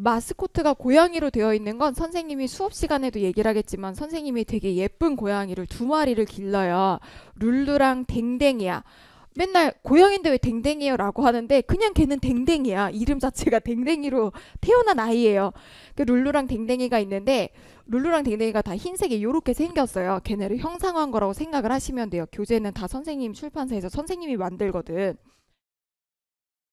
마스코트가 고양이로 되어 있는 건 선생님이 수업 시간에도 얘기를 하겠지만 선생님이 되게 예쁜 고양이를 두 마리를 길러요. 룰루랑 댕댕이야. 맨날 고양인데 왜 댕댕이에요? 라고 하는데 그냥 걔는 댕댕이야. 이름 자체가 댕댕이로 태어난 아이예요. 그 룰루랑 댕댕이가 있는데 룰루랑 댕댕이가 다흰색에 요렇게 생겼어요. 걔네를 형상화한 거라고 생각을 하시면 돼요. 교재는 다 선생님 출판사에서 선생님이 만들거든.